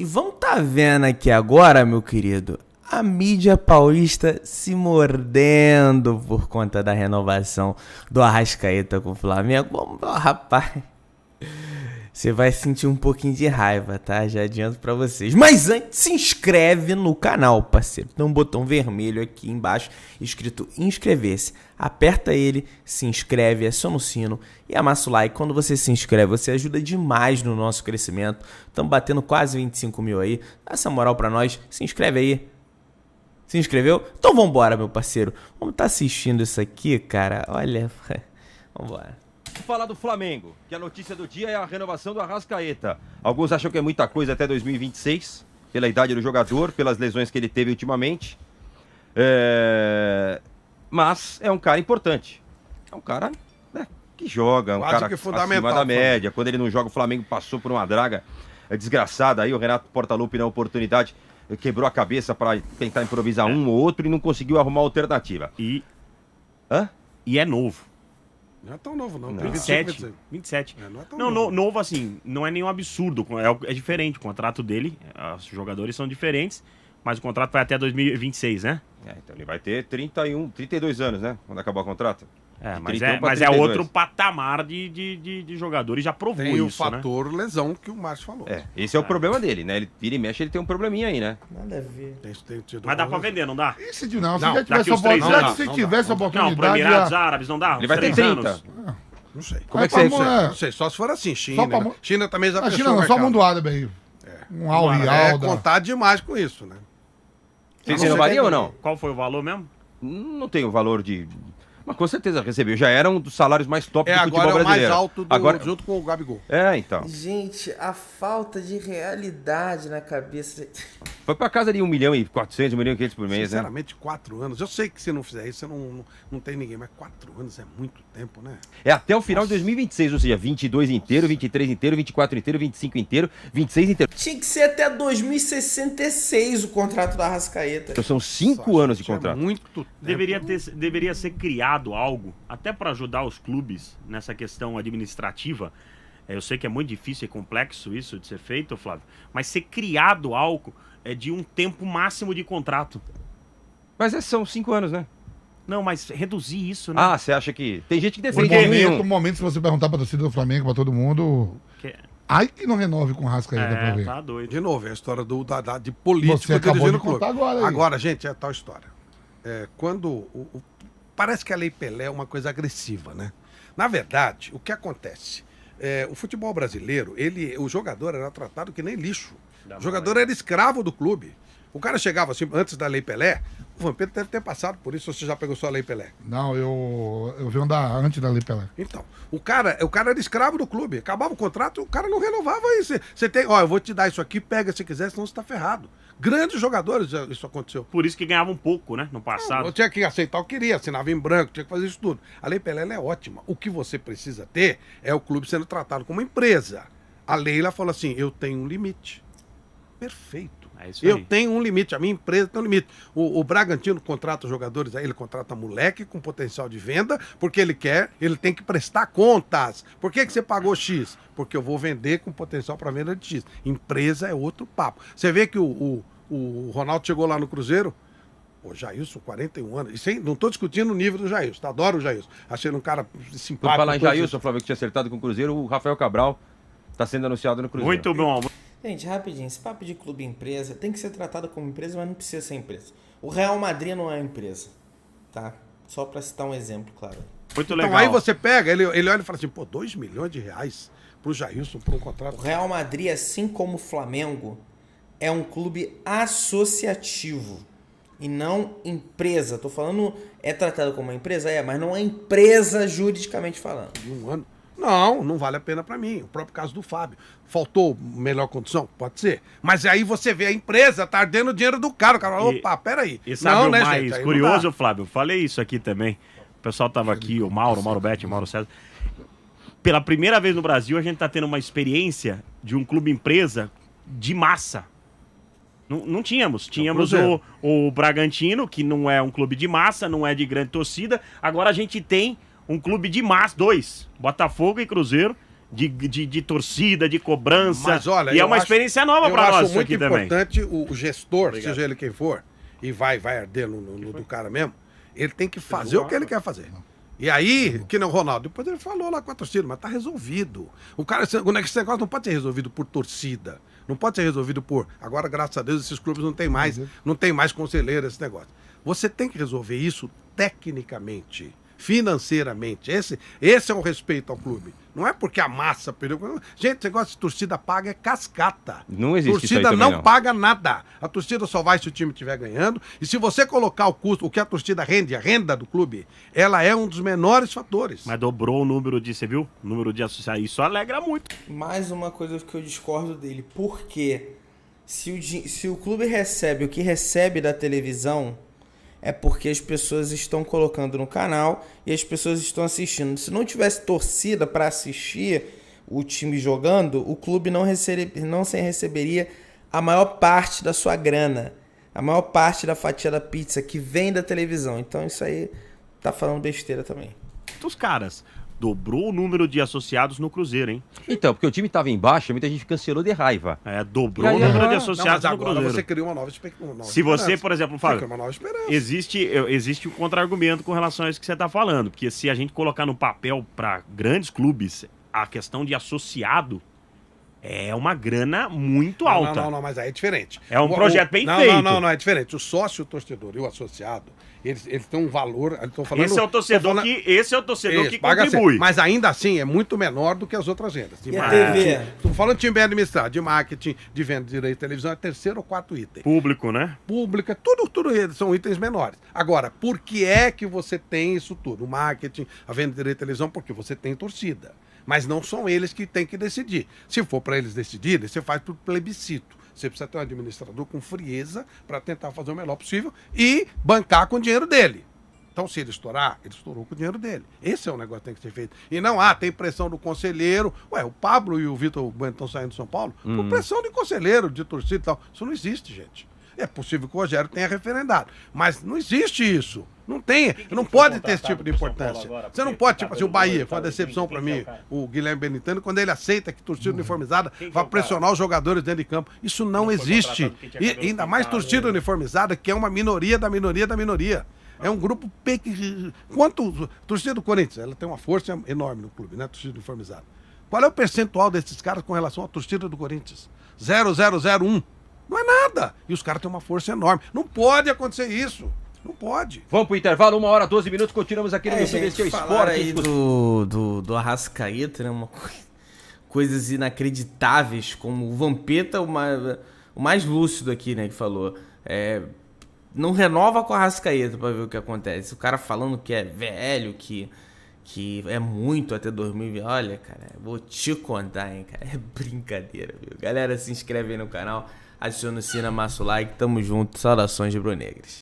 E vamos tá vendo aqui agora, meu querido, a mídia paulista se mordendo por conta da renovação do Arrascaeta com o Flamengo. Vamos, rapaz. Você vai sentir um pouquinho de raiva, tá? Já adianto para vocês. Mas antes, se inscreve no canal, parceiro. Tem um botão vermelho aqui embaixo escrito inscrever-se. Aperta ele, se inscreve, aciona o sino e amassa o like. Quando você se inscreve, você ajuda demais no nosso crescimento. Estamos batendo quase 25 mil aí. Dá essa moral para nós. Se inscreve aí. Se inscreveu? Então vambora, meu parceiro. Vamos estar tá assistindo isso aqui, cara. Olha, vambora falar do Flamengo, que a notícia do dia é a renovação do Arrascaeta. Alguns acham que é muita coisa até 2026, pela idade do jogador, pelas lesões que ele teve ultimamente. É... Mas é um cara importante. É um cara né, que joga, um Quase cara que fundamental, acima da média. Quando ele não joga, o Flamengo passou por uma draga desgraçada. Aí o Renato Portaluppi na oportunidade quebrou a cabeça para tentar improvisar é. um ou outro e não conseguiu arrumar alternativa. E... Hã? E é novo. Não é tão novo, não. não. 27. 27. É, não, é não novo. novo. assim, não é nenhum absurdo. É, é, diferente. O contrato dele, os jogadores são diferentes, mas o contrato vai até 2026, né? É, então ele vai ter 31, 32 anos, né? Quando acabar o contrato. É, mas, é, mas é outro patamar de, de, de, de jogadores, já provou tem isso, o né? fator né? lesão que o Márcio falou. É, esse é, é, o problema dele, né? Ele vira e mexe, ele tem um probleminha aí, né? Nada a ver. Tem, tem, tem, mas dá pra vender, não dá? E se, não, se tivesse, oportunidade, se tivesse oportunidade... Não, pro Emirados já... É- Árabes não dá? Ele vai ter 30. Anos. Ah, não sei. Como é que você... Não sei, só se for assim, China. Né? China também já A ah, China não, só o mundo árabe aí. É. Um al e É contar demais com isso, né? Vocês inovariam ou não? Qual foi o valor mesmo? Não tem o valor de mas com certeza recebeu. Já era um dos salários mais top é, do futebol agora é o mais alto do, agora... junto com o Gabigol. É, então. Gente, a falta de realidade na cabeça. Foi pra casa de 1 milhão e 400, 1 milhão e 500 por mês, né? Sinceramente, né? 4 anos. Eu sei que se não fizer isso, você não, não, não tem ninguém, mas 4 anos é muito tempo, né? É até o final Nossa. de 2026, ou seja, 22 inteiro, Nossa. 23 inteiro, 24 inteiro, 25 inteiro, 26 inteiro. Tinha que ser até 2066 o contrato da Rascaeta. Então, são 5 anos de contrato. É muito tempo. Deveria, ter, deveria ser criado criado algo, até para ajudar os clubes nessa questão administrativa. É, eu sei que é muito difícil e complexo isso de ser feito, Flávio, mas ser criado algo é de um tempo máximo de contrato. Mas é, são cinco anos, né? Não, mas reduzir isso, né? Ah, você acha que. Tem gente que defende. No momento, no momento, se você perguntar pra torcida do Flamengo, pra todo mundo. Que... Ai que não renove com Rascaeta é, pra ver. Tá doido. De novo, é a história do, da, da de político você acabou de contar agora. Aí. Agora, gente, é tal história. É, quando o, o Parece que a Lei Pelé é uma coisa agressiva, né? Na verdade, o que acontece? É, o futebol brasileiro, ele, o jogador era tratado que nem lixo. o jogador era escravo do clube. O cara chegava assim, antes da Lei Pelé, o Vampeta deve ter passado por isso, ou você já pegou só a Lei Pelé? Não, eu, eu vi um antes da Lei Pelé. Então, o cara, o cara era escravo do clube. Acabava o contrato, o cara não renovava isso. Você tem, ó, eu vou te dar isso aqui, pega se quiser, senão você tá ferrado grandes jogadores isso aconteceu. Por isso que ganhavam pouco, né? No passado. Não, tinha que aceitar o que queria, assinava em branco, tinha que fazer isso tudo. A Lei Pelé é ótima. O que você precisa ter é o clube sendo tratado como empresa. A Leila falou assim: eu tenho um limite. Perfeito. É eu aí. tenho um limite, a minha empresa tem um limite. O, o Bragantino contrata jogadores ele contrata moleque com potencial de venda, porque ele quer, ele tem que prestar contas. Por que, que você pagou X? Porque eu vou vender com potencial para venda de X. Empresa é outro papo. Você vê que o, o, o Ronaldo chegou lá no Cruzeiro, o Jailson, 41 anos. E sem, não estou discutindo o nível do Jailson, tá? adoro o Jailson. Achei ele um cara simpático. Para falar em Jailson, Flávio, que tinha acertado com o Cruzeiro, o Rafael Cabral está sendo anunciado no Cruzeiro. Muito bom. Gente, rapidinho, esse papo de clube empresa tem que ser tratado como empresa, mas não precisa ser empresa. O Real Madrid não é empresa, tá? Só para citar um exemplo, claro. Muito então, legal. Então aí você pega, ele, ele olha e fala assim, pô, 2 milhões de reais pro Jailson por um contrato. O Real Madrid, assim como o Flamengo, é um clube associativo e não empresa. Tô falando, é tratado como uma empresa, é, mas não é empresa juridicamente falando. De um ano. Não, não vale a pena para mim. O próprio caso do Fábio. Faltou melhor condição? Pode ser. Mas aí você vê a empresa tá ardendo o dinheiro do cara. O cara fala, opa, peraí. E sabe não, o né, mais gente, curioso, Flávio? Falei isso aqui também. O pessoal tava aqui, o Mauro, o Mauro Bete, o Mauro César. Pela primeira vez no Brasil, a gente tá tendo uma experiência de um clube empresa de massa. Não, não, tínhamos. É tínhamos o, o Bragantino, que não é um clube de massa, não é de grande torcida. Agora a gente tem um clube de massa, dois, Botafogo e Cruzeiro, de, de, de torcida, de cobrança. Mas olha, e é uma acho, experiência nova para nós muito aqui importante também. o gestor, Obrigado. seja ele quem for, e vai, vai arder no, no do cara mesmo, ele tem que fazer o que ele quer fazer. E aí, que não, Ronaldo, depois ele falou lá com a torcida, mas tá resolvido. O cara, esse negócio não pode ser resolvido por torcida. Não pode ser resolvido por. Agora, graças a Deus, esses clubes não tem mais, uhum. não tem mais conselheiro esse negócio. Você tem que resolver isso tecnicamente financeiramente. Esse, esse é o respeito ao clube. Não é porque a massa perdeu. Gente, você gosta de torcida paga é cascata. Não existe Torcida não, não, paga nada. A torcida só vai se o time estiver ganhando. E se você colocar o custo, o que a torcida rende, a renda do clube, ela é um dos menores fatores. Mas dobrou o número de, você viu? O número de associados. Isso alegra muito. Mais uma coisa que eu discordo dele. Por quê? Se o, se o clube recebe o que recebe da televisão é porque as pessoas estão colocando no canal e as pessoas estão assistindo. Se não tivesse torcida para assistir o time jogando, o clube não, recebe, não receberia a maior parte da sua grana, a maior parte da fatia da pizza que vem da televisão. Então isso aí tá falando besteira também. Os caras dobrou o número de associados no Cruzeiro, hein? Então, porque o time estava em baixa, muita gente cancelou de raiva. É, dobrou aí, o número de associados não, no Cruzeiro. você cria uma nova, espe... uma nova Se esperança. você, por exemplo, fala, existe existe um contra-argumento com relação a isso que você está falando, porque se a gente colocar no papel para grandes clubes a questão de associado, é uma grana muito alta. Não, não, não, mas aí é diferente. É um o, projeto o, bem não, feito. Não, não, não, é diferente. O sócio o torcedor e o associado, eles, eles têm um valor. Estou falando. Esse é o torcedor falando, que esse é o torcedor esse, que assim. contribui. mas ainda assim é muito menor do que as outras vendas. De marketing. Estou falando de time bem administrado, de marketing, de venda de direito de televisão, é terceiro ou quarto item. Público, né? Pública, é tudo, tudo são itens menores. Agora, por que é que você tem isso tudo? O marketing, a venda de direito de televisão, porque você tem torcida. Mas não são eles que têm que decidir. Se for para eles decidirem, você faz por plebiscito. Você precisa ter um administrador com frieza para tentar fazer o melhor possível e bancar com o dinheiro dele. Então, se ele estourar, ele estourou com o dinheiro dele. Esse é um negócio que tem que ser feito. E não, ah, tem pressão do conselheiro. Ué, o Pablo e o Vitor Bueno estão saindo de São Paulo hum. por pressão de conselheiro, de torcida e tal. Isso não existe, gente. É possível que o Rogério tenha referendado. Mas não existe isso. Não tem, que que não pode ter esse tipo de importância. Agora, você não pode, tipo tá assim, o Bahia, foi uma tá decepção para mim, o, o, Guilherme Benitano, quando ele aceita que torcida uhum. uniformizada quem vai pressionar os jogadores dentro de campo. Isso não, não existe. E ainda mais torcida né? uniformizada, que é uma minoria da minoria da minoria. É um grupo pequeno. Quanto. Torcida do Corinthians, ela tem uma força enorme no clube, né? Torcida uniformizada. Qual é o percentual desses caras com relação à torcida do Corinthians? 0001. Não é nada. E os caras têm uma força enorme. Não pode acontecer isso. Não pode. Vamos pro intervalo, uma hora, 12 minutos, continuamos aqui no é, YouTube, gente, Esporte. aí do, do, do Arrascaeta, né? Uma, coisas inacreditáveis, como o Vampeta, uma, o mais lúcido aqui, né, que falou. É, não renova com o Arrascaeta pra ver o que acontece. O cara falando que é velho, que, que é muito até 2020. Olha, cara, vou te contar, hein, cara. É brincadeira, viu? Galera, se inscreve aí no canal. Adiciona o Sina, o Like, tamo junto, saudações de Brunegres.